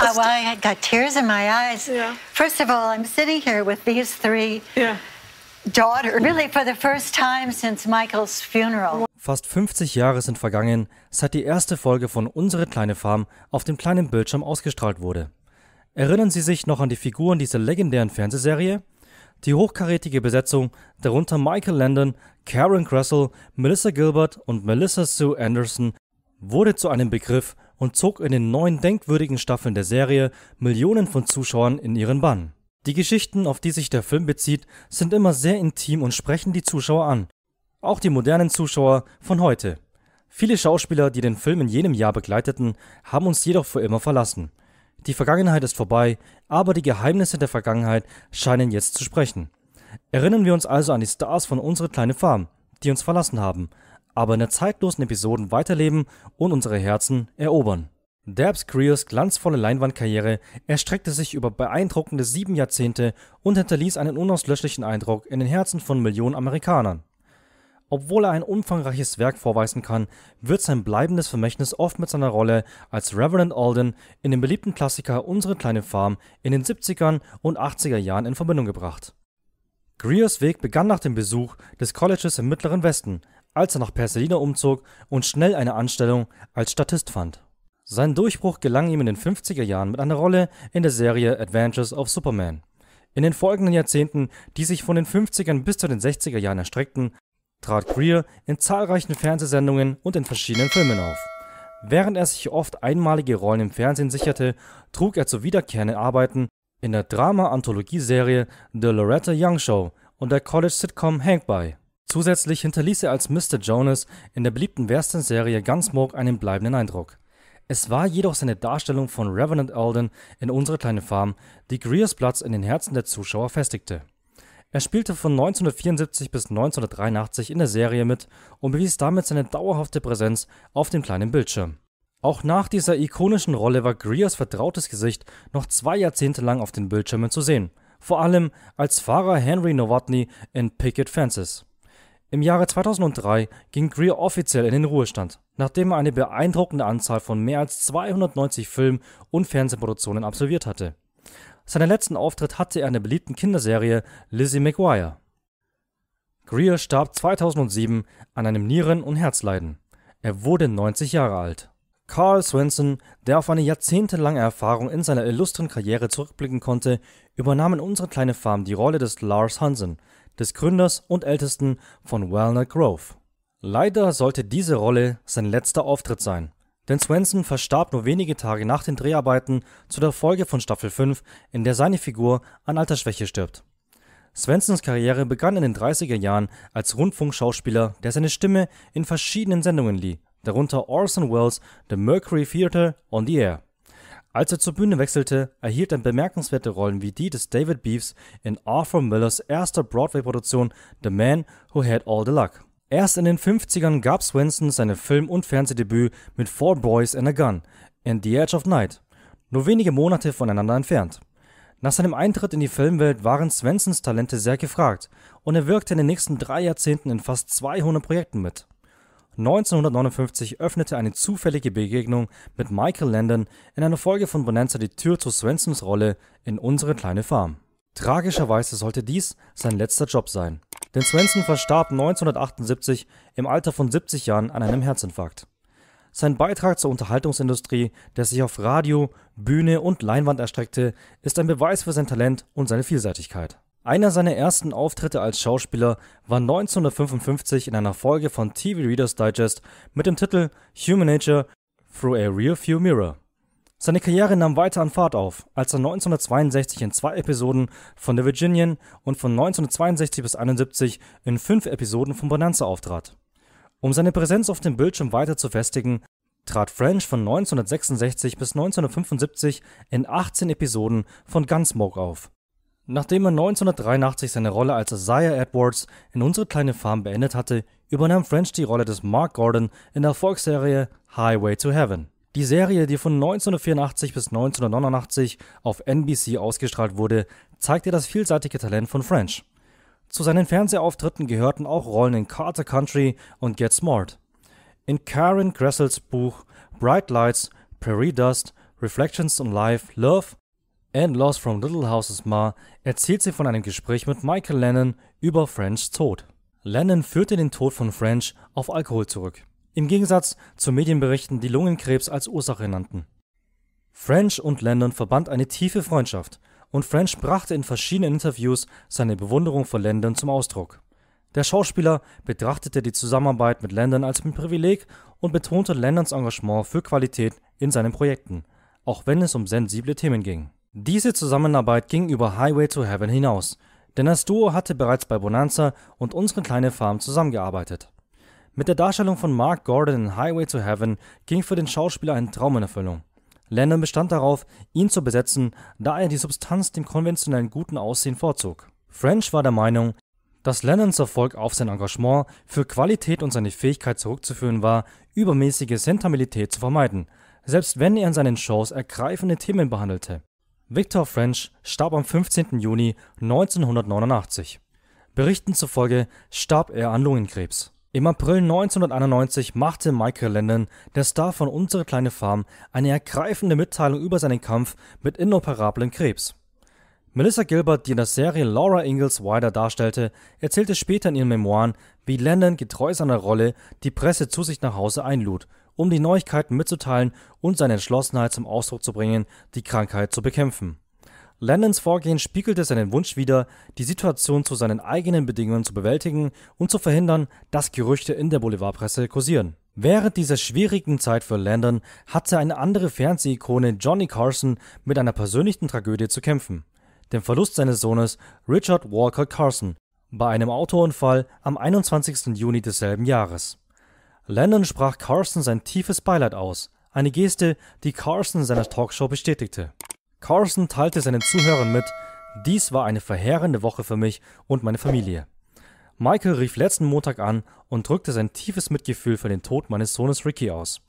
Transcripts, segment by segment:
Uh, well, I got tears in my eyes. Yeah. First of all, I'm sitting here with these three yeah. daughters, really for the first time since Michael's funeral. Fast 50 Jahre sind vergangen, seit die erste Folge von Unsere kleine Farm auf dem kleinen Bildschirm ausgestrahlt wurde. Erinnern Sie sich noch an die Figuren dieser legendären Fernsehserie? Die hochkarätige Besetzung, darunter Michael Landon, Karen Cressel, Melissa Gilbert und Melissa Sue Anderson, wurde zu einem Begriff und zog in den neuen denkwürdigen Staffeln der Serie Millionen von Zuschauern in ihren Bann. Die Geschichten, auf die sich der Film bezieht, sind immer sehr intim und sprechen die Zuschauer an. Auch die modernen Zuschauer von heute. Viele Schauspieler, die den Film in jenem Jahr begleiteten, haben uns jedoch für immer verlassen. Die Vergangenheit ist vorbei, aber die Geheimnisse der Vergangenheit scheinen jetzt zu sprechen. Erinnern wir uns also an die Stars von unsere kleine Farm, die uns verlassen haben, aber in der zeitlosen Episoden weiterleben und unsere Herzen erobern. Derbs Greers glanzvolle Leinwandkarriere erstreckte sich über beeindruckende sieben Jahrzehnte und hinterließ einen unauslöschlichen Eindruck in den Herzen von Millionen Amerikanern. Obwohl er ein umfangreiches Werk vorweisen kann, wird sein bleibendes Vermächtnis oft mit seiner Rolle als Reverend Alden in dem beliebten Klassiker Unsere kleine Farm in den 70ern und 80er Jahren in Verbindung gebracht. Greers Weg begann nach dem Besuch des Colleges im Mittleren Westen, als er nach Pasadena umzog und schnell eine Anstellung als Statist fand. Sein Durchbruch gelang ihm in den 50er Jahren mit einer Rolle in der Serie Adventures of Superman. In den folgenden Jahrzehnten, die sich von den 50ern bis zu den 60er Jahren erstreckten, trat Greer in zahlreichen Fernsehsendungen und in verschiedenen Filmen auf. Während er sich oft einmalige Rollen im Fernsehen sicherte, trug er zu wiederkehrenden Arbeiten in der Drama-Anthologie-Serie The Loretta Young Show und der College-Sitcom Hank bei. Zusätzlich hinterließ er als Mr. Jonas in der beliebten Western-Serie Gunsmoke einen bleibenden Eindruck. Es war jedoch seine Darstellung von Revenant Alden in Unsere kleine Farm, die Greers Platz in den Herzen der Zuschauer festigte. Er spielte von 1974 bis 1983 in der Serie mit und bewies damit seine dauerhafte Präsenz auf dem kleinen Bildschirm. Auch nach dieser ikonischen Rolle war Greers vertrautes Gesicht noch zwei Jahrzehnte lang auf den Bildschirmen zu sehen, vor allem als Fahrer Henry Novotny in Picket Fences. Im Jahre 2003 ging Greer offiziell in den Ruhestand, nachdem er eine beeindruckende Anzahl von mehr als 290 Film und Fernsehproduktionen absolviert hatte. Seinen letzten Auftritt hatte er in der beliebten Kinderserie Lizzie McGuire. Greer starb 2007 an einem Nieren und Herzleiden. Er wurde 90 Jahre alt. Carl Swenson, der auf eine jahrzehntelange Erfahrung in seiner illustren Karriere zurückblicken konnte, übernahm in Unsere kleine Farm die Rolle des Lars Hansen des Gründers und Ältesten von Walnut Grove. Leider sollte diese Rolle sein letzter Auftritt sein, denn Swenson verstarb nur wenige Tage nach den Dreharbeiten zu der Folge von Staffel 5, in der seine Figur an Altersschwäche stirbt. Swensons Karriere begann in den 30er Jahren als Rundfunkschauspieler, der seine Stimme in verschiedenen Sendungen lieh, darunter Orson Welles' The Mercury Theatre on the Air. Als er zur Bühne wechselte, erhielt er bemerkenswerte Rollen wie die des David Beeves in Arthur Millers erster Broadway-Produktion The Man Who Had All the Luck. Erst in den 50ern gab Swenson seine Film- und Fernsehdebüt mit Four Boys and a Gun in The Edge of Night, nur wenige Monate voneinander entfernt. Nach seinem Eintritt in die Filmwelt waren Swensons Talente sehr gefragt und er wirkte in den nächsten drei Jahrzehnten in fast 200 Projekten mit. 1959 öffnete eine zufällige Begegnung mit Michael Landon in einer Folge von Bonanza die Tür zu Swensons Rolle in Unsere kleine Farm. Tragischerweise sollte dies sein letzter Job sein, denn Swenson verstarb 1978 im Alter von 70 Jahren an einem Herzinfarkt. Sein Beitrag zur Unterhaltungsindustrie, der sich auf Radio, Bühne und Leinwand erstreckte, ist ein Beweis für sein Talent und seine Vielseitigkeit. Einer seiner ersten Auftritte als Schauspieler war 1955 in einer Folge von TV Reader's Digest mit dem Titel Human Nature Through a Rearview Mirror. Seine Karriere nahm weiter an Fahrt auf, als er 1962 in zwei Episoden von The Virginian und von 1962 bis 71 in fünf Episoden von Bonanza auftrat. Um seine Präsenz auf dem Bildschirm weiter zu festigen, trat French von 1966 bis 1975 in 18 Episoden von Gunsmoke auf. Nachdem er 1983 seine Rolle als Isaiah Edwards in Unsere kleine Farm beendet hatte, übernahm French die Rolle des Mark Gordon in der Erfolgsserie Highway to Heaven. Die Serie, die von 1984 bis 1989 auf NBC ausgestrahlt wurde, zeigte das vielseitige Talent von French. Zu seinen Fernsehauftritten gehörten auch Rollen in Carter Country und Get Smart. In Karen Gressels Buch Bright Lights, Prairie Dust, Reflections on Life, Love And Lost from Little Houses Ma erzählt sie von einem Gespräch mit Michael Lennon über French Tod. Lennon führte den Tod von French auf Alkohol zurück. Im Gegensatz zu Medienberichten, die Lungenkrebs als Ursache nannten. French und Lennon verband eine tiefe Freundschaft und French brachte in verschiedenen Interviews seine Bewunderung für Lennon zum Ausdruck. Der Schauspieler betrachtete die Zusammenarbeit mit Lennon als ein Privileg und betonte Lennons Engagement für Qualität in seinen Projekten, auch wenn es um sensible Themen ging. Diese Zusammenarbeit ging über Highway to Heaven hinaus, denn das Duo hatte bereits bei Bonanza und Unsere kleine Farm zusammengearbeitet. Mit der Darstellung von Mark Gordon in Highway to Heaven ging für den Schauspieler ein Traum in Erfüllung. Lennon bestand darauf, ihn zu besetzen, da er die Substanz dem konventionellen guten Aussehen vorzog. French war der Meinung, dass Lennons Erfolg auf sein Engagement für Qualität und seine Fähigkeit zurückzuführen war, übermäßige Sentimentalität zu vermeiden, selbst wenn er in seinen Shows ergreifende Themen behandelte. Victor French starb am 15. Juni 1989. Berichten zufolge starb er an Lungenkrebs. Im April 1991 machte Michael Lennon, der Star von Unsere kleine Farm, eine ergreifende Mitteilung über seinen Kampf mit inoperablem Krebs. Melissa Gilbert, die in der Serie Laura Ingalls Wilder darstellte, erzählte später in ihren Memoiren, wie Lennon getreu seiner Rolle die Presse zu sich nach Hause einlud um die Neuigkeiten mitzuteilen und seine Entschlossenheit zum Ausdruck zu bringen, die Krankheit zu bekämpfen. Lennons Vorgehen spiegelte seinen Wunsch wider, die Situation zu seinen eigenen Bedingungen zu bewältigen und zu verhindern, dass Gerüchte in der Boulevardpresse kursieren. Während dieser schwierigen Zeit für Landon hatte eine andere Fernsehikone Johnny Carson mit einer persönlichen Tragödie zu kämpfen. Dem Verlust seines Sohnes Richard Walker Carson bei einem Autounfall am 21. Juni desselben Jahres. Lennon sprach Carson sein tiefes Beileid aus, eine Geste, die Carson in seiner Talkshow bestätigte. Carson teilte seinen Zuhörern mit, dies war eine verheerende Woche für mich und meine Familie. Michael rief letzten Montag an und drückte sein tiefes Mitgefühl für den Tod meines Sohnes Ricky aus.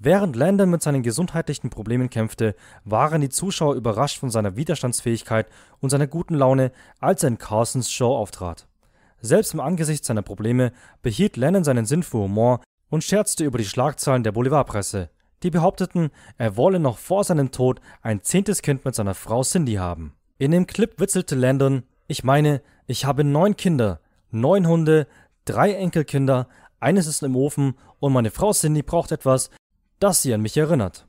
Während Landon mit seinen gesundheitlichen Problemen kämpfte, waren die Zuschauer überrascht von seiner Widerstandsfähigkeit und seiner guten Laune, als er in Carsons Show auftrat. Selbst im Angesicht seiner Probleme behielt Lennon seinen Sinn für Humor und scherzte über die Schlagzeilen der Boulevardpresse, die behaupteten, er wolle noch vor seinem Tod ein zehntes Kind mit seiner Frau Cindy haben. In dem Clip witzelte Landon, ich meine, ich habe neun Kinder, neun Hunde, drei Enkelkinder, eines ist im Ofen und meine Frau Cindy braucht etwas, das sie an mich erinnert.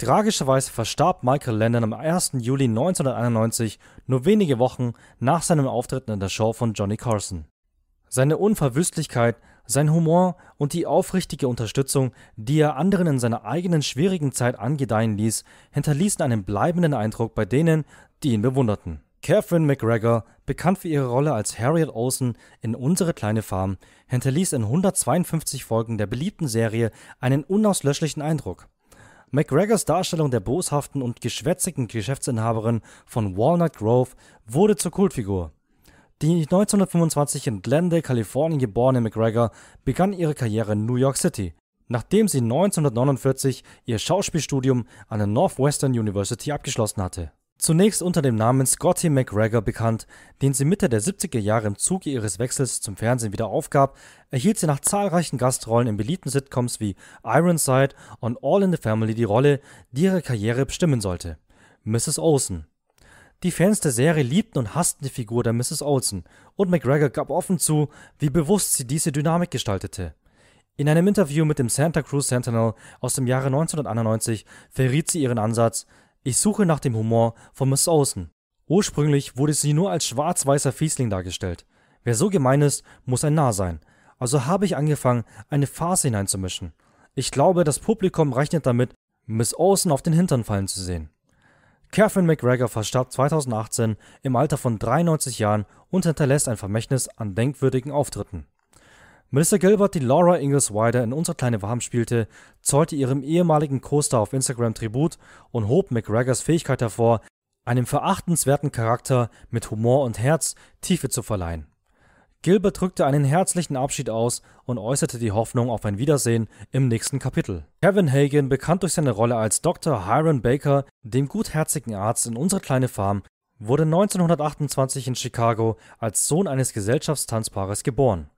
Tragischerweise verstarb Michael Lennon am 1. Juli 1991, nur wenige Wochen nach seinem Auftritt in der Show von Johnny Carson. Seine Unverwüstlichkeit, sein Humor und die aufrichtige Unterstützung, die er anderen in seiner eigenen schwierigen Zeit angedeihen ließ, hinterließen einen bleibenden Eindruck bei denen, die ihn bewunderten. Catherine McGregor, bekannt für ihre Rolle als Harriet Olsen in Unsere kleine Farm, hinterließ in 152 Folgen der beliebten Serie einen unauslöschlichen Eindruck. McGregors Darstellung der boshaften und geschwätzigen Geschäftsinhaberin von Walnut Grove wurde zur Kultfigur. Die 1925 in Glendale, Kalifornien geborene McGregor begann ihre Karriere in New York City, nachdem sie 1949 ihr Schauspielstudium an der Northwestern University abgeschlossen hatte. Zunächst unter dem Namen Scotty McGregor bekannt, den sie Mitte der 70er Jahre im Zuge ihres Wechsels zum Fernsehen wieder aufgab, erhielt sie nach zahlreichen Gastrollen in beliebten Sitcoms wie Ironside und All in the Family die Rolle, die ihre Karriere bestimmen sollte: Mrs. Olsen. Die Fans der Serie liebten und hassten die Figur der Mrs. Olsen, und McGregor gab offen zu, wie bewusst sie diese Dynamik gestaltete. In einem Interview mit dem Santa Cruz Sentinel aus dem Jahre 1991 verriet sie ihren Ansatz, ich suche nach dem Humor von Miss Olsen. Ursprünglich wurde sie nur als schwarz-weißer Fiesling dargestellt. Wer so gemein ist, muss ein Narr sein. Also habe ich angefangen, eine Farce hineinzumischen. Ich glaube, das Publikum rechnet damit, Miss Olsen auf den Hintern fallen zu sehen. Catherine McGregor verstarb 2018 im Alter von 93 Jahren und hinterlässt ein Vermächtnis an denkwürdigen Auftritten. Melissa Gilbert, die Laura Ingalls Wilder in Unser kleine Warm spielte, zollte ihrem ehemaligen Co-Star auf Instagram Tribut und hob McGregors Fähigkeit hervor, einem verachtenswerten Charakter mit Humor und Herz Tiefe zu verleihen. Gilbert drückte einen herzlichen Abschied aus und äußerte die Hoffnung auf ein Wiedersehen im nächsten Kapitel. Kevin Hagen, bekannt durch seine Rolle als Dr. Hiron Baker, dem gutherzigen Arzt in Unsere kleine Farm, wurde 1928 in Chicago als Sohn eines Gesellschaftstanzpaares geboren.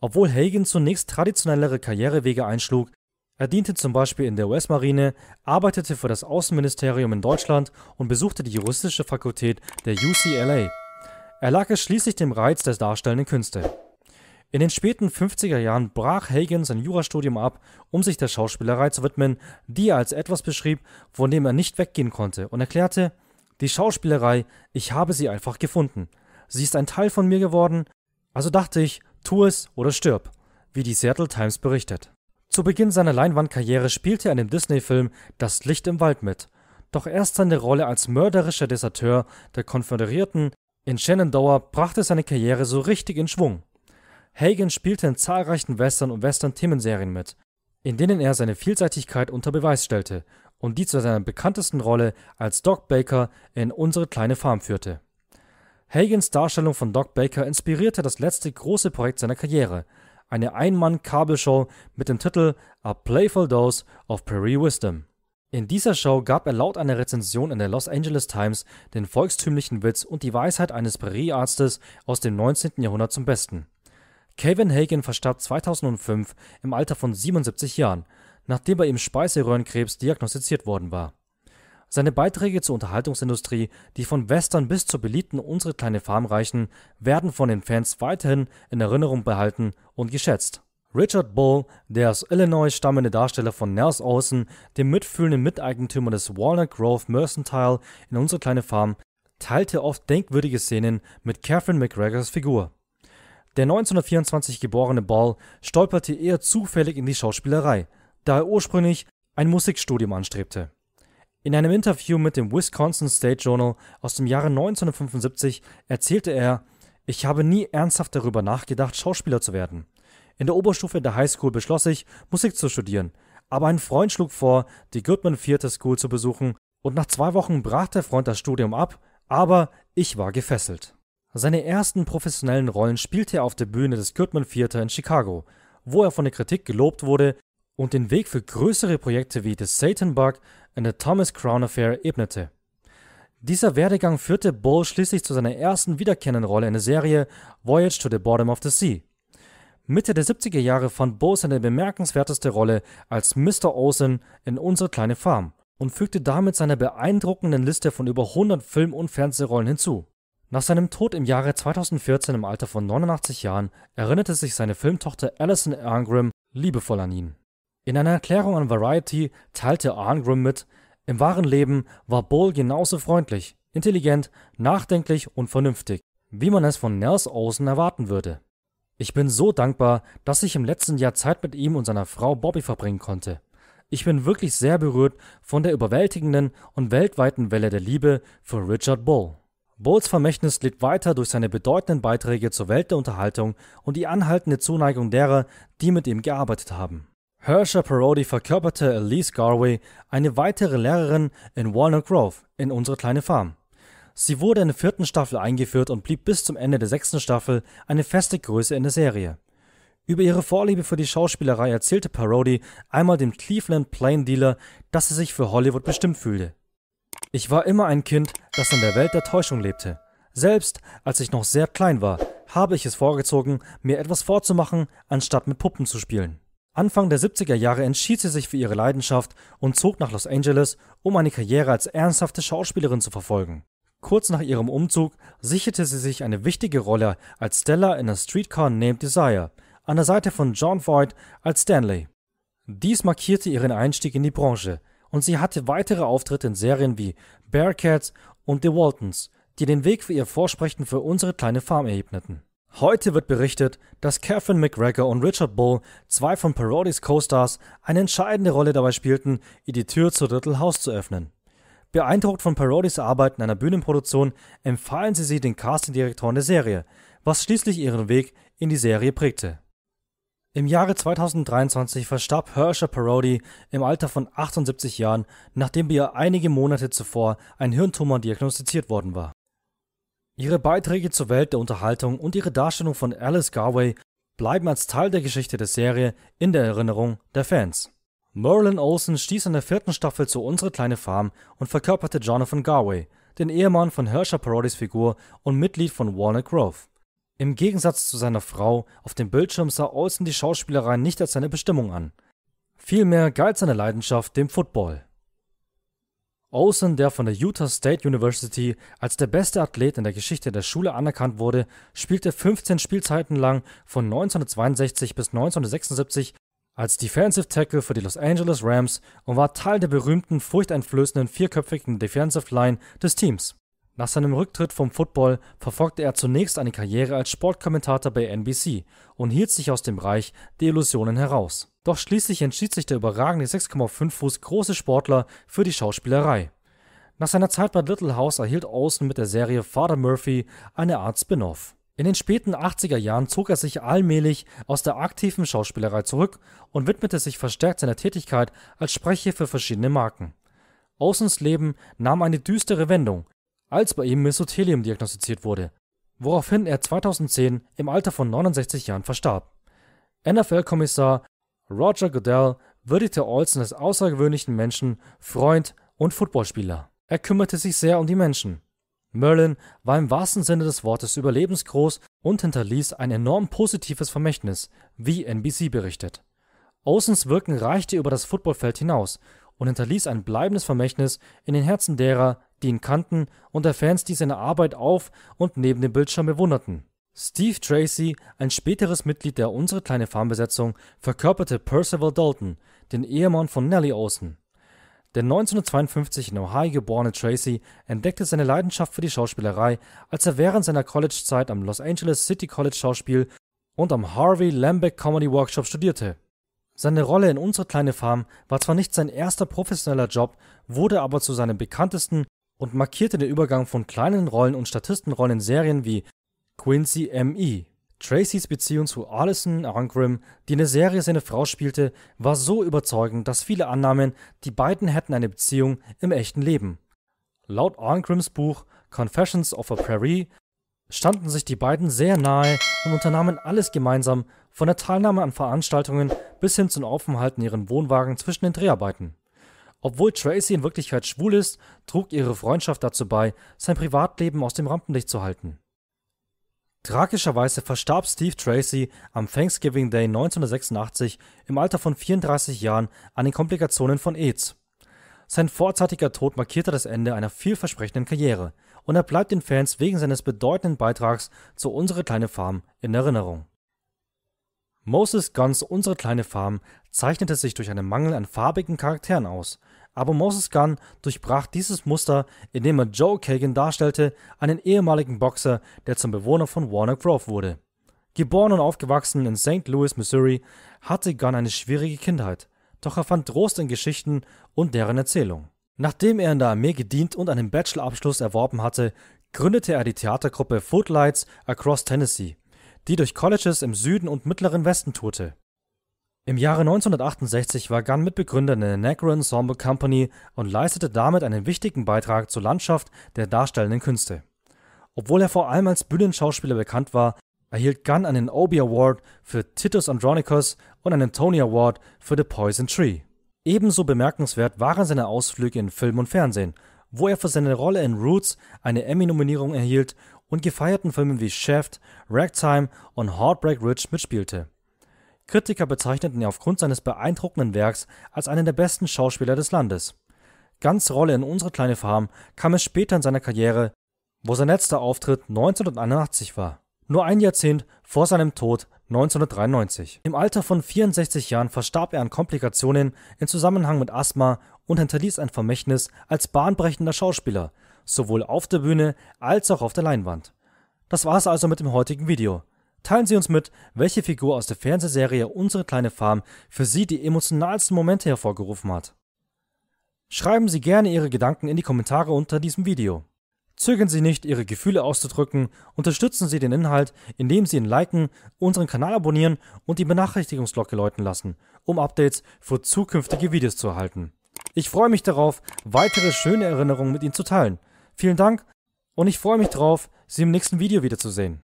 Obwohl Hagen zunächst traditionellere Karrierewege einschlug, er diente zum Beispiel in der US-Marine, arbeitete für das Außenministerium in Deutschland und besuchte die juristische Fakultät der UCLA. Er lag es schließlich dem Reiz der darstellenden Künste. In den späten 50er Jahren brach Hagen sein Jurastudium ab, um sich der Schauspielerei zu widmen, die er als etwas beschrieb, von dem er nicht weggehen konnte, und erklärte, die Schauspielerei, ich habe sie einfach gefunden. Sie ist ein Teil von mir geworden, also dachte ich, Tu es oder stirb, wie die Seattle Times berichtet. Zu Beginn seiner Leinwandkarriere spielte er in dem Disney-Film Das Licht im Wald mit, doch erst seine Rolle als mörderischer Deserteur der Konföderierten in Shenandoah brachte seine Karriere so richtig in Schwung. Hagen spielte in zahlreichen Western- und Western-Themenserien mit, in denen er seine Vielseitigkeit unter Beweis stellte und die zu seiner bekanntesten Rolle als Doc Baker in Unsere kleine Farm führte. Hagens Darstellung von Doc Baker inspirierte das letzte große Projekt seiner Karriere, eine Ein-Mann-Kabelshow mit dem Titel A Playful Dose of Prairie Wisdom. In dieser Show gab er laut einer Rezension in der Los Angeles Times den volkstümlichen Witz und die Weisheit eines Prairiearztes aus dem 19. Jahrhundert zum Besten. Kevin Hagen verstarb 2005 im Alter von 77 Jahren, nachdem bei ihm Speiseröhrenkrebs diagnostiziert worden war. Seine Beiträge zur Unterhaltungsindustrie, die von Western bis zur beliebten Unsere kleine Farm reichen, werden von den Fans weiterhin in Erinnerung behalten und geschätzt. Richard Bull, der aus Illinois stammende Darsteller von Nels Olsen, dem mitfühlenden Miteigentümer des Walnut Grove Mercantile in Unsere kleine Farm, teilte oft denkwürdige Szenen mit Catherine McGregors Figur. Der 1924 geborene Ball stolperte eher zufällig in die Schauspielerei, da er ursprünglich ein Musikstudium anstrebte. In einem Interview mit dem Wisconsin State Journal aus dem Jahre 1975 erzählte er, ich habe nie ernsthaft darüber nachgedacht, Schauspieler zu werden. In der Oberstufe der Highschool beschloss ich, Musik zu studieren, aber ein Freund schlug vor, die Goodman Theater School zu besuchen, und nach zwei Wochen brach der Freund das Studium ab, aber ich war gefesselt. Seine ersten professionellen Rollen spielte er auf der Bühne des Goodman Theater in Chicago, wo er von der Kritik gelobt wurde und den Weg für größere Projekte wie The Satan Bug and The Thomas Crown Affair ebnete. Dieser Werdegang führte Bull schließlich zu seiner ersten wiederkehrenden Rolle in der Serie Voyage to the Bottom of the Sea. Mitte der 70er Jahre fand Bull seine bemerkenswerteste Rolle als Mr. Olsen in Unsere kleine Farm und fügte damit seiner beeindruckenden Liste von über 100 Film- und Fernsehrollen hinzu. Nach seinem Tod im Jahre 2014 im Alter von 89 Jahren erinnerte sich seine Filmtochter Alison Arngrim liebevoll an ihn. In einer Erklärung an Variety teilte Arngrim mit, im wahren Leben war Bull genauso freundlich, intelligent, nachdenklich und vernünftig, wie man es von Nels Olsen erwarten würde. Ich bin so dankbar, dass ich im letzten Jahr Zeit mit ihm und seiner Frau Bobby verbringen konnte. Ich bin wirklich sehr berührt von der überwältigenden und weltweiten Welle der Liebe für Richard Bull. Bulls Vermächtnis litt weiter durch seine bedeutenden Beiträge zur Welt der Unterhaltung und die anhaltende Zuneigung derer, die mit ihm gearbeitet haben. Hersha Parodi verkörperte Elise Garway, eine weitere Lehrerin in Walnut Grove, in unsere kleine Farm. Sie wurde in der vierten Staffel eingeführt und blieb bis zum Ende der sechsten Staffel eine feste Größe in der Serie. Über ihre Vorliebe für die Schauspielerei erzählte Parodi einmal dem Cleveland Plain Dealer, dass sie sich für Hollywood bestimmt fühlte. Ich war immer ein Kind, das in der Welt der Täuschung lebte. Selbst als ich noch sehr klein war, habe ich es vorgezogen, mir etwas vorzumachen, anstatt mit Puppen zu spielen. Anfang der 70er Jahre entschied sie sich für ihre Leidenschaft und zog nach Los Angeles, um eine Karriere als ernsthafte Schauspielerin zu verfolgen. Kurz nach ihrem Umzug sicherte sie sich eine wichtige Rolle als Stella in A Streetcar Named Desire an der Seite von John Voight als Stanley. Dies markierte ihren Einstieg in die Branche und sie hatte weitere Auftritte in Serien wie Bearcats und The Waltons, die den Weg für ihr Vorsprechen für unsere kleine Farm ebneten. Heute wird berichtet, dass Catherine McGregor und Richard Bull, zwei von Parodys Co-Stars, eine entscheidende Rolle dabei spielten, ihr die Tür zu Little House zu öffnen. Beeindruckt von Parodys Arbeit in einer Bühnenproduktion empfahlen sie sie den Castingdirektoren der Serie, was schließlich ihren Weg in die Serie prägte. Im Jahre 2023 verstarb Hersher Parody im Alter von 78 Jahren, nachdem ihr einige Monate zuvor ein Hirntumor diagnostiziert worden war. Ihre Beiträge zur Welt der Unterhaltung und ihre Darstellung von Alice Garway bleiben als Teil der Geschichte der Serie in der Erinnerung der Fans. Merlin Olsen stieß in der vierten Staffel zu Unsere kleine Farm und verkörperte Jonathan Garway, den Ehemann von Hersha Parodis Figur und Mitglied von Walnut Grove. Im Gegensatz zu seiner Frau auf dem Bildschirm sah Olsen die Schauspielerei nicht als seine Bestimmung an. Vielmehr galt seine Leidenschaft dem Football. Olsen, der von der Utah State University als der beste Athlet in der Geschichte der Schule anerkannt wurde, spielte 15 Spielzeiten lang von 1962 bis 1976 als Defensive Tackle für die Los Angeles Rams und war Teil der berühmten, furchteinflößenden vierköpfigen Defensive Line des Teams. Nach seinem Rücktritt vom Football verfolgte er zunächst eine Karriere als Sportkommentator bei NBC und hielt sich aus dem Bereich der Illusionen heraus. Doch schließlich entschied sich der überragende 6,5 Fuß große Sportler für die Schauspielerei. Nach seiner Zeit bei Little House erhielt Olsen mit der Serie Father Murphy eine Art Spin-off. In den späten 80er Jahren zog er sich allmählich aus der aktiven Schauspielerei zurück und widmete sich verstärkt seiner Tätigkeit als Sprecher für verschiedene Marken. Olsens Leben nahm eine düstere Wendung, als bei ihm Mesothelium diagnostiziert wurde, woraufhin er 2010 im Alter von 69 Jahren verstarb. NFL-Kommissar Roger Goodell würdigte Olsen als außergewöhnlichen Menschen, Freund und Footballspieler. Er kümmerte sich sehr um die Menschen. Merlin war im wahrsten Sinne des Wortes überlebensgroß und hinterließ ein enorm positives Vermächtnis, wie NBC berichtet. Olsons Wirken reichte über das Footballfeld hinaus und hinterließ ein bleibendes Vermächtnis in den Herzen derer, die ihn kannten und der Fans, die seine Arbeit auf und neben dem Bildschirm bewunderten. Steve Tracy, ein späteres Mitglied der Unsere kleine Farmbesetzung, verkörperte Percival Dalton, den Ehemann von Nellie Olson. Der 1952 in Ohio geborene Tracy entdeckte seine Leidenschaft für die Schauspielerei, als er während seiner Collegezeit am Los Angeles City College Schauspiel und am Harvey Lambeck Comedy Workshop studierte. Seine Rolle in Unsere kleine Farm war zwar nicht sein erster professioneller Job, wurde aber zu seinem bekanntesten und markierte den Übergang von kleinen Rollen und Statistenrollen in Serien wie Quincy M.E. Tracys Beziehung zu Alison Arngrim, die in der Serie seine Frau spielte, war so überzeugend, dass viele annahmen, die beiden hätten eine Beziehung im echten Leben. Laut Arngrims Buch Confessions of a Prairie standen sich die beiden sehr nahe und unternahmen alles gemeinsam, von der Teilnahme an Veranstaltungen bis hin zum Aufenthalt in ihren Wohnwagen zwischen den Dreharbeiten. Obwohl Tracy in Wirklichkeit schwul ist, trug ihre Freundschaft dazu bei, sein Privatleben aus dem Rampenlicht zu halten. Tragischerweise verstarb Steve Tracy am Thanksgiving Day 1986 im Alter von 34 Jahren an den Komplikationen von Aids. Sein vorzeitiger Tod markierte das Ende einer vielversprechenden Karriere und er bleibt den Fans wegen seines bedeutenden Beitrags zu Unsere kleine Farm in Erinnerung. Moses Guns Unsere kleine Farm zeichnete sich durch einen Mangel an farbigen Charakteren aus aber Moses Gunn durchbrach dieses Muster, indem er Joe Kagan darstellte, einen ehemaligen Boxer, der zum Bewohner von Warner Grove wurde. Geboren und aufgewachsen in St. Louis, Missouri, hatte Gunn eine schwierige Kindheit, doch er fand Trost in Geschichten und deren Erzählung. Nachdem er in der Armee gedient und einen Bachelorabschluss erworben hatte, gründete er die Theatergruppe Footlights Across Tennessee, die durch Colleges im Süden und mittleren Westen tourte. Im Jahre 1968 war Gunn Mitbegründer der Niagara Ensemble Company und leistete damit einen wichtigen Beitrag zur Landschaft der darstellenden Künste. Obwohl er vor allem als Bühnenschauspieler bekannt war, erhielt Gunn einen Obie Award für Titus Andronicus und einen Tony Award für The Poison Tree. Ebenso bemerkenswert waren seine Ausflüge in Film und Fernsehen, wo er für seine Rolle in Roots eine Emmy-Nominierung erhielt und gefeierten Filmen wie Shaft, Ragtime und Heartbreak Ridge mitspielte. Kritiker bezeichneten ihn aufgrund seines beeindruckenden Werks als einen der besten Schauspieler des Landes. Ganz Rolle in Unsere kleine Farm kam es später in seiner Karriere, wo sein letzter Auftritt 1981 war, nur ein Jahrzehnt vor seinem Tod 1993. Im Alter von 64 Jahren verstarb er an Komplikationen im Zusammenhang mit Asthma und hinterließ ein Vermächtnis als bahnbrechender Schauspieler, sowohl auf der Bühne als auch auf der Leinwand. Das war's also mit dem heutigen Video. Teilen Sie uns mit, welche Figur aus der Fernsehserie Unsere kleine Farm für Sie die emotionalsten Momente hervorgerufen hat. Schreiben Sie gerne Ihre Gedanken in die Kommentare unter diesem Video. Zögern Sie nicht, Ihre Gefühle auszudrücken, unterstützen Sie den Inhalt, indem Sie ihn liken, unseren Kanal abonnieren und die Benachrichtigungsglocke läuten lassen, um Updates für zukünftige Videos zu erhalten. Ich freue mich darauf, weitere schöne Erinnerungen mit Ihnen zu teilen. Vielen Dank und ich freue mich darauf, Sie im nächsten Video wiederzusehen.